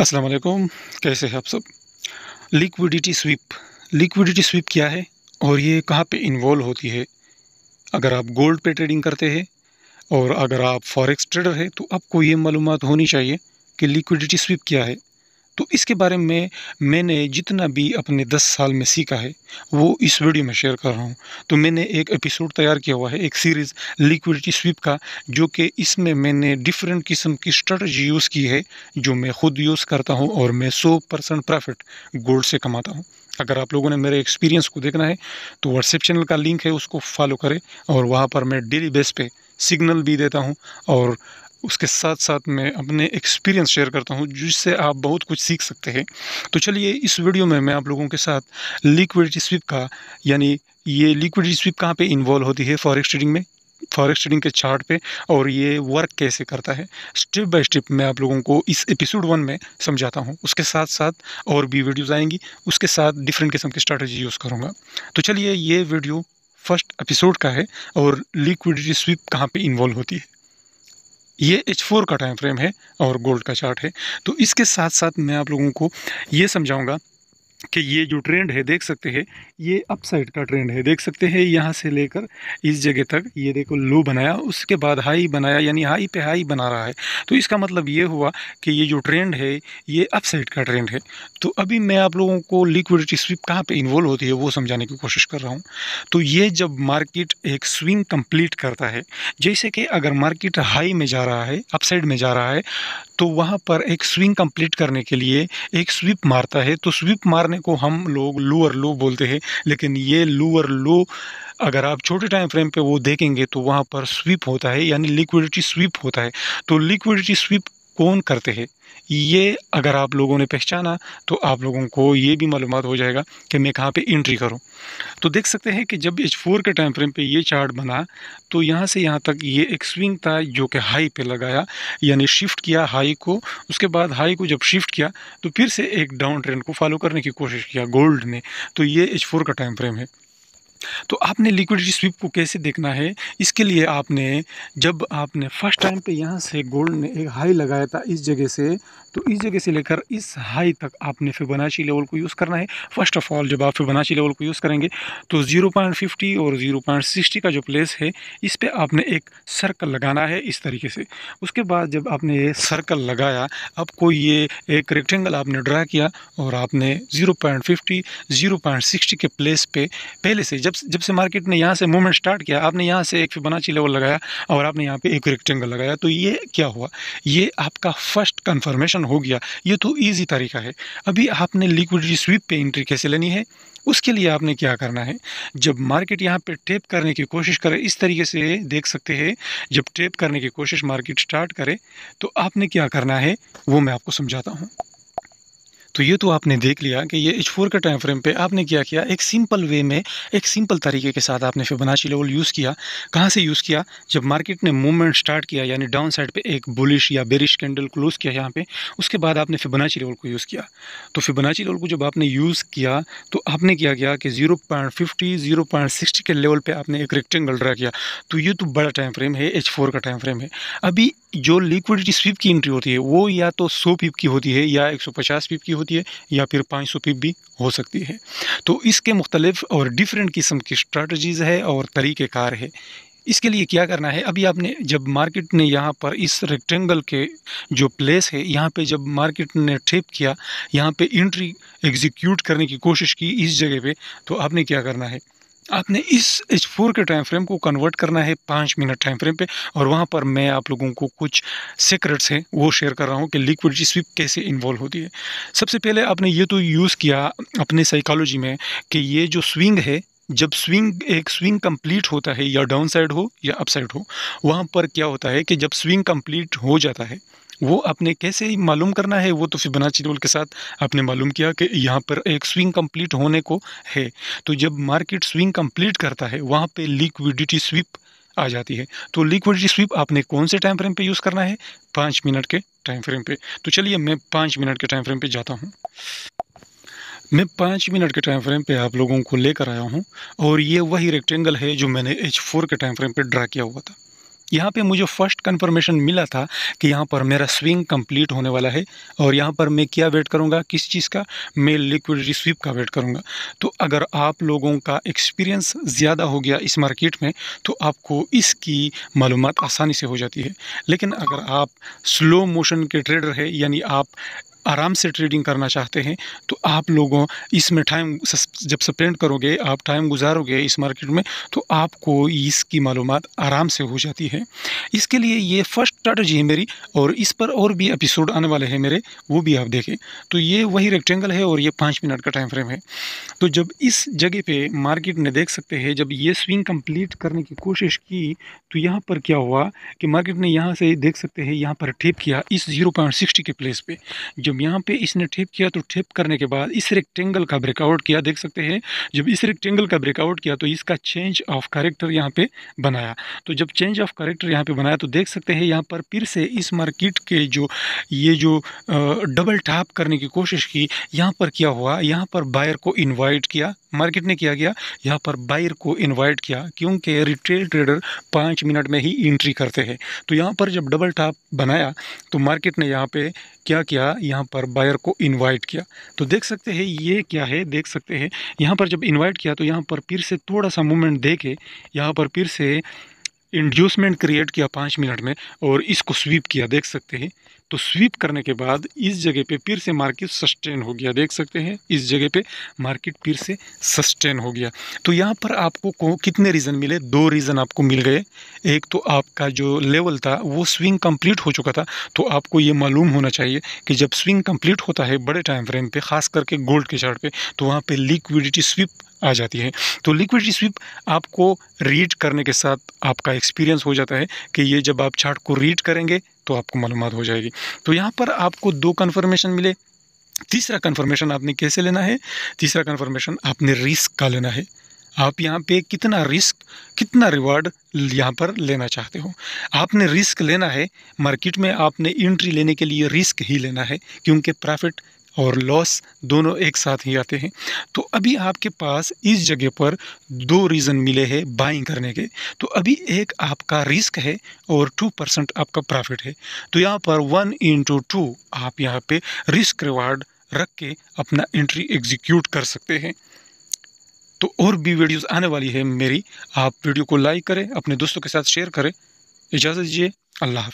अस्सलाम वालेकुम कैसे हैं आप सब लिक्विडिटी स्वीप लिक्विडिटी स्वीप क्या है और ये कहाँ पे इन्वॉल्व होती है अगर आप गोल्ड पे ट्रेडिंग करते हैं और अगर आप फॉरेक्स ट्रेडर हैं तो आपको ये मालूम होनी चाहिए कि लिक्विडिटी स्वीप क्या है तो इसके बारे में मैंने जितना भी अपने दस साल में सीखा है वो इस वीडियो में शेयर कर रहा हूँ तो मैंने एक एपिसोड तैयार किया हुआ है एक सीरीज़ लिक्विडिटी स्वीप का जो कि इसमें मैंने डिफरेंट किस्म की स्ट्रेटजी यूज़ की है जो मैं खुद यूज़ करता हूँ और मैं सौ परसेंट प्रॉफिट गोल्ड से कमाता हूँ अगर आप लोगों ने मेरे एक्सपीरियंस को देखना है तो व्हाट्सएप चैनल का लिंक है उसको फॉलो करें और वहाँ पर मैं डेली बेस पे सिग्नल भी देता हूँ और उसके साथ साथ मैं अपने एक्सपीरियंस शेयर करता हूँ जिससे आप बहुत कुछ सीख सकते हैं तो चलिए इस वीडियो में मैं आप लोगों के साथ लिक्विडिटी स्विप का यानी ये लिक्विडिटी स्विप कहाँ पे इन्वॉल्व होती है फॉरेक्स ट्रेडिंग में फॉरेक्स ट्रेडिंग के चार्ट पे और ये वर्क कैसे करता है स्टेप बाय स्टेप मैं आप लोगों को इस एपिसोड वन में समझाता हूँ उसके साथ साथ और भी वीडियोज़ आएंगी उसके साथ डिफरेंट किस्म की स्ट्रैटेजी यूज़ करूँगा तो चलिए ये वीडियो फर्स्ट एपिसोड का है और लिक्विडिटी स्विप कहाँ पे इन्वॉल्व होती है ये एच फोर का टाइम फ्रेम है और गोल्ड का चार्ट है तो इसके साथ साथ मैं आप लोगों को ये समझाऊँगा कि ये जो ट्रेंड है देख सकते हैं ये अपसाइड का ट्रेंड है देख सकते हैं यहाँ से लेकर इस जगह तक ये देखो लो बनाया उसके बाद हाई बनाया यानी हाई पे हाई बना रहा है तो इसका मतलब ये हुआ कि ये जो ट्रेंड है ये अपसाइड का ट्रेंड है तो अभी मैं आप लोगों को लिक्विडिटी स्विप कहाँ पे इन्वॉल्व होती है वो समझाने की कोशिश कर रहा हूँ तो ये जब मार्केट एक स्विंग कंप्लीट करता है जैसे कि अगर मार्केट हाई में जा रहा है अपसाइड में जा रहा है तो वहाँ पर एक स्विंग कंप्लीट करने के लिए एक स्विप मारता है तो स्विप मार मारने को हम लोग लूअर लू बोलते हैं लेकिन ये लूअर लू अगर आप छोटे टाइम फ्रेम पे वो देखेंगे तो वहाँ पर स्वीप होता है यानी लिक्विडिटी स्वीप होता है तो लिक्विडिटी स्वीप कौन करते हैं ये अगर आप लोगों ने पहचाना तो आप लोगों को ये भी मालूम हो जाएगा कि मैं कहाँ पे इंट्री करूँ तो देख सकते हैं कि जब एच फोर के टाइम फ्रेम पे ये चार्ट बना तो यहाँ से यहाँ तक ये एक स्विंग था जो कि हाई पे लगाया यानी शिफ्ट किया हाई को उसके बाद हाई को जब शिफ्ट किया तो फिर से एक डाउन ट्रेंड को फॉलो करने की कोशिश किया गोल्ड ने तो ये एच फोर का टाइम फ्रेम है तो आपने लिक्विडिटी स्वीप को कैसे देखना है इसके लिए आपने जब आपने फर्स्ट टाइम पे यहाँ से गोल्ड ने एक हाई लगाया था इस जगह से तो इस जगह से लेकर इस हाई तक आपने फिबोनाची लेवल को यूज़ करना है फर्स्ट ऑफ ऑल जब आप फिबोनाची लेवल को यूज़ करेंगे तो 0.50 और 0.60 का जो प्लेस है इस पर आपने एक सर्कल लगाना है इस तरीके से उसके बाद जब आपने ये सर्कल लगाया आपको ये एक रेक्टेंगल आपने ड्रा किया और आपने ज़ीरो पॉइंट के प्लेस पर पहले से जब जब जब से मार्केट ने यहाँ से मूवमेंट स्टार्ट किया आपने यहाँ से एक फिबोनाची लेवल लगाया और आपने यहाँ पे एक रेक्टेंगल लगाया तो ये क्या हुआ ये आपका फर्स्ट कन्फर्मेशन हो गया ये तो ईजी तरीका है अभी आपने लिक्विडिटी स्वीप पे एंट्री कैसे लेनी है उसके लिए आपने क्या करना है जब मार्केट यहाँ पे टेप करने की कोशिश करे इस तरीके से देख सकते हैं जब टेप करने की कोशिश मार्केट स्टार्ट करे तो आपने क्या करना है वो मैं आपको समझाता हूँ तो ये तो आपने देख लिया कि ये एच फोर के टाइम फ्रेम पे आपने क्या किया एक सिंपल वे में एक सिंपल तरीके के साथ आपने फिबोनाची लेवल यूज़ किया कहाँ से यूज़ किया जब मार्केट ने मूवमेंट स्टार्ट किया यानी डाउन साइड पर एक बुलिश या बेरिश कैंडल क्लोज किया यहाँ पे उसके बाद आपने फिबोनाची लेवल को यूज़ किया तो फिबोनाची लेवल को जब आपने यूज़ किया तो आपने क्या किया कि zero point fifty zero point sixty के लेवल पर आपने एक रेक्टेंगल ड्रा किया तो ये तो बड़ा टाइम फ्रेम है एच फोर का टाइम फ्रेम है अभी जो लिक्विडिटी स्वीप की एंट्री होती है वो या तो सौ पिप की होती है या एक सौ पचास पीप की होती है सकती है या फिर पाँच सौ पिप भी हो सकती है तो इसके मुख्तलिफ और डिफरेंट किस्म की स्ट्रेटजीज़ है और तरीक़ेकार है इसके लिए क्या करना है अभी आपने जब मार्केट ने यहाँ पर इस रेक्टेंगल के जो प्लेस है यहाँ पे जब मार्केट ने ठेप किया यहाँ पे इंट्री एग्जीक्यूट करने की कोशिश की इस जगह पे तो आपने क्या करना है आपने इस एच फोर के टाइम फ्रेम को कन्वर्ट करना है पाँच मिनट टाइम फ्रेम पे और वहाँ पर मैं आप लोगों को कुछ सीक्रेट्स हैं वो शेयर कर रहा हूँ कि लिक्विडिटी स्वीप कैसे इन्वॉल्व होती है सबसे पहले आपने ये तो यूज़ किया अपने साइकोलॉजी में कि ये जो स्विंग है जब स्विंग एक स्विंग कंप्लीट होता है या डाउन साइड हो या अप साइड हो वहाँ पर क्या होता है कि जब स्विंग कंप्लीट हो जाता है वो आपने कैसे मालूम करना है वो तो बना रोल के साथ आपने मालूम किया कि यहाँ पर एक स्विंग कंप्लीट होने को है तो जब मार्केट स्विंग कंप्लीट करता है वहाँ पे लिक्विडिटी स्वीप आ जाती है तो लिक्विडिटी स्वीप आपने कौन से टाइम फ्रेम पे यूज़ करना है पाँच मिनट के टाइम फ्रेम पे तो चलिए मैं पाँच मिनट के टाइम फ्रेम पे जाता हूँ मैं पाँच मिनट के टाइम फ्रेम पे आप लोगों को लेकर आया हूँ और ये वही रेक्टेंगल है जो मैंने एच फोर के टाइम फ्रेम पर ड्रा किया हुआ था यहाँ पे मुझे फर्स्ट कंफर्मेशन मिला था कि यहाँ पर मेरा स्विंग कंप्लीट होने वाला है और यहाँ पर मैं क्या वेट करूँगा किस चीज़ का मैं लिक्विडिटी स्वीप का वेट करूँगा तो अगर आप लोगों का एक्सपीरियंस ज़्यादा हो गया इस मार्केट में तो आपको इसकी मालूम आसानी से हो जाती है लेकिन अगर आप स्लो मोशन के ट्रेडर है यानी आप आराम से ट्रेडिंग करना चाहते हैं तो आप लोगों इसमें टाइम जब स्पेंड करोगे आप टाइम गुजारोगे इस मार्केट में तो आपको इसकी मालूम आराम से हो जाती है इसके लिए ये फर्स्ट स्ट्रैटी है मेरी और इस पर और भी एपिसोड आने वाले हैं मेरे वो भी आप देखें तो ये वही रेक्टेंगल है और ये पाँच मिनट का टाइम फ्रेम है तो जब इस जगह पर मार्केट ने देख सकते हैं जब ये स्विंग कम्प्लीट करने की कोशिश की तो यहाँ पर क्या हुआ कि मार्केट ने यहाँ से देख सकते हैं यहाँ पर टिप किया इस सिक्सटी के प्लेस पे जब यहाँ पे इसने ठिप किया तो ठिप करने के बाद इस रेक्टेंगल का ब्रेकआउट किया देख सकते हैं जब इस रेक्टेंगल का ब्रेकआउट किया तो इसका चेंज ऑफ करेक्टर यहाँ पे बनाया तो जब चेंज ऑफ करेक्टर यहाँ पे बनाया तो देख सकते हैं यहाँ पर फिर से इस मार्केट के जो ये जो डबल टाप करने की कोशिश की यहाँ पर क्या हुआ यहाँ पर बायर को इन्वाइट किया मार्केट ने किया गया यहाँ पर बायर को इन्वाइट किया क्योंकि रिटेल ट्रेडर पाँच मिनट में ही इंट्री करते हैं तो यहाँ पर जब डबल टाप बनाया तो मार्केट ने यहाँ पे क्या किया यहाँ यहाँ पर बायर को इनवाइट किया तो देख सकते हैं ये क्या है देख सकते हैं यहाँ पर जब इनवाइट किया तो यहाँ पर फिर से थोड़ा सा मूवमेंट देखे के यहाँ पर फिर से इंड्यूसमेंट क्रिएट किया पाँच मिनट में और इसको स्वीप किया देख सकते हैं तो स्वीप करने के बाद इस जगह पे फिर से मार्केट सस्टेन हो गया देख सकते हैं इस जगह पे मार्केट फिर से सस्टेन हो गया तो यहाँ पर आपको को कितने रीज़न मिले दो रीज़न आपको मिल गए एक तो आपका जो लेवल था वो स्विंग कंप्लीट हो चुका था तो आपको ये मालूम होना चाहिए कि जब स्विंग कंप्लीट होता है बड़े टाइम फ्रेम पर ख़ास करके गोल्ड के चार्ट तो वहाँ पर लिक्विडिटी स्वीप आ जाती है तो लिक्विडिटी स्वीप आपको रीड करने के साथ आपका एक्सपीरियंस हो जाता है कि ये जब आप चार्ट को रीड करेंगे तो आपको मालूम हो जाएगी तो यहाँ पर आपको दो कन्फर्मेशन मिले तीसरा कन्फर्मेशन आपने कैसे लेना है तीसरा कन्फर्मेशन आपने रिस्क का लेना है आप यहाँ पे कितना रिस्क कितना रिवार्ड यहाँ पर लेना चाहते हो आपने रिस्क लेना है मार्केट में आपने एंट्री लेने के लिए रिस्क ही लेना है क्योंकि प्रॉफिट और लॉस दोनों एक साथ ही आते हैं तो अभी आपके पास इस जगह पर दो रीज़न मिले हैं बाइंग करने के तो अभी एक आपका रिस्क है और टू परसेंट आपका प्रॉफिट है तो यहाँ पर वन इंटू टू आप यहाँ पे रिस्क रिवार्ड रख के अपना एंट्री एग्जीक्यूट कर सकते हैं तो और भी वीडियोस आने वाली है मेरी आप वीडियो को लाइक करें अपने दोस्तों के साथ शेयर करें इजाज़त दीजिए अल्लाह